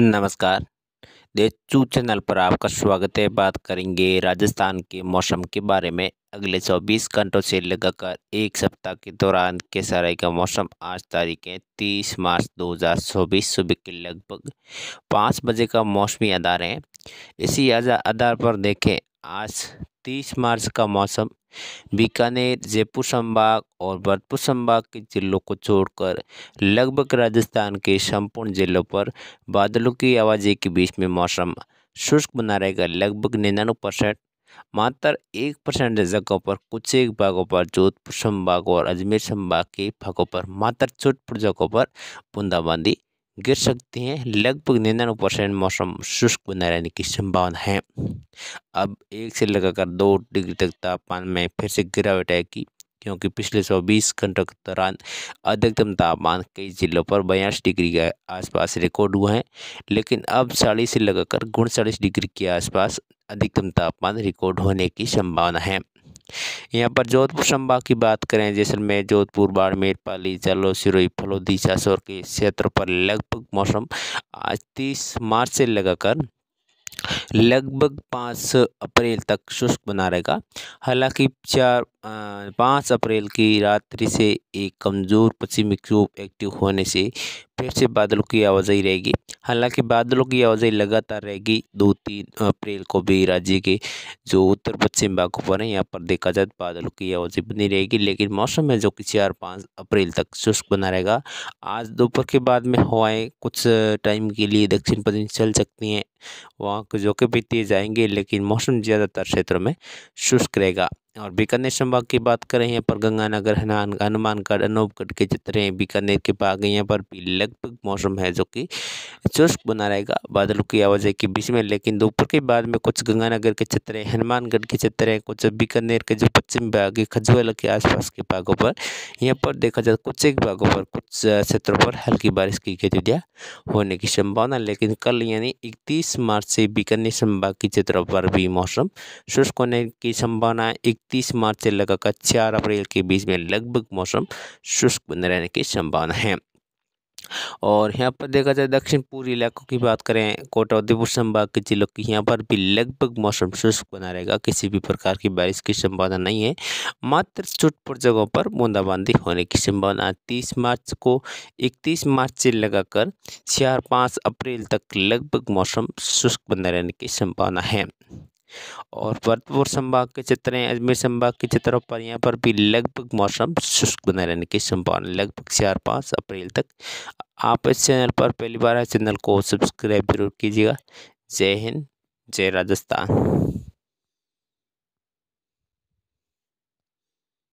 नमस्कार देचू चैनल पर आपका स्वागत है बात करेंगे राजस्थान के मौसम के बारे में अगले 24 घंटों से लगातार एक सप्ताह के दौरान केसराय का मौसम आज तारीख है तीस मार्च 2024 सुबह के लगभग पाँच बजे का मौसमी आधार है इसी आधार पर देखें आज तीस मार्च का मौसम बीकानेर जयपुर संभाग और भरतपुर संभाग के जिलों को छोड़कर लगभग राजस्थान के संपूर्ण जिलों पर बादलों की आवाजी के बीच में मौसम शुष्क बना रहेगा लगभग निन्यानवे परसेंट मात्र एक परसेंट जगहों पर कुछ एक भागों पर जोधपुर संभाग और अजमेर संभाग के भागों पर मात्र छोटपुर जगहों पर बूंदाबांदी गिर सकती हैं लगभग निन्यानवे परसेंट मौसम शुष्क बना रहने की संभावना है अब एक से लगाकर दो डिग्री तक तापमान में फिर से गिरावट आएगी क्योंकि पिछले बीस घंटों के दौरान अधिकतम तापमान कई जिलों पर बयालीस डिग्री के आसपास रिकॉर्ड हुआ है लेकिन अब चालीस से लगाकर उनचालीस डिग्री के आसपास अधिकतम तापमान रिकॉर्ड होने की संभावना है यहाँ पर जोधपुर संभाग की बात करें जैसलमेर जोधपुर बाड़मेर पाली जलो सिरोही फलोदी सासौर के क्षेत्र पर लगभग मौसम आज तीस मार्च से लगाकर लगभग पाँच अप्रैल तक शुष्क बना रहेगा हालांकि चार पाँच अप्रैल की रात्रि से एक कमज़ोर पश्चिमी क्यूब एक्टिव होने से फिर से बादलों की आवाजाही रहेगी हालांकि बादलों की आवाजाही लगातार रहेगी दो तीन अप्रैल को भी राज्य के जो उत्तर पश्चिम भागों पर है यहाँ पर देखा जाए तो बादलों की आवाजाही बनी रहेगी लेकिन मौसम है जो कि चार पाँच अप्रैल तक शुष्क बना रहेगा आज दोपहर के बाद में हवाएं कुछ टाइम के लिए दक्षिण पश्चिम चल सकती हैं वहाँ के जो कि भी तेज आएंगे लेकिन मौसम ज़्यादातर क्षेत्रों में शुष्क रहेगा और बीकानेर संभाग की बात करें यहाँ पर गंगानगर हनुमानगढ़ अनूपगढ़ के चित्र हैं बीकानेर के भाग यहाँ पर भी लगभग मौसम है जो कि शुष्क बना रहेगा बादलों की आवाजाही के बीच में लेकिन दोपहर के बाद में कुछ गंगानगर के चित्र हैं हनुमानगढ़ के चित्र हैं कुछ बीकानेर के जो पश्चिम भाग है खजुआल के आसपास के भागों पर यहाँ पर देखा जाए तो कुछ एक भागों पर कुछ क्षेत्रों पर हल्की बारिश की गतिविधियाँ होने की संभावना लेकिन कल यानी इकतीस मार्च से बीकानेर संभाग के चित्रों पर भी मौसम शुष्क होने की संभावना एक तीस मार्च से लगाकर चार अप्रैल के बीच में लगभग मौसम शुष्क बने रहने की संभावना है और यहाँ पर देखा जाए दक्षिण पूर्वी इलाकों की बात करें कोटा उदयपुर संभाग के जिलों की यहाँ पर भी लगभग मौसम शुष्क बना रहेगा किसी भी प्रकार की बारिश की संभावना नहीं है मात्र छुटपुट जगहों पर बूंदाबांदी होने की संभावना तीस मार्च को इकतीस मार्च से लगाकर चार पाँच अप्रैल तक लगभग मौसम शुष्क बना रहने की संभावना है और भरतपुर संभाग के चित्र हैं अजमेर संभाग के चित्रों पर यहाँ पर भी लगभग मौसम शुष्क बने रहने की संभावना लगभग चार पाँच अप्रैल तक आप इस चैनल पर पहली बार इस चैनल को सब्सक्राइब जरूर कीजिएगा जय हिंद जय राजस्थान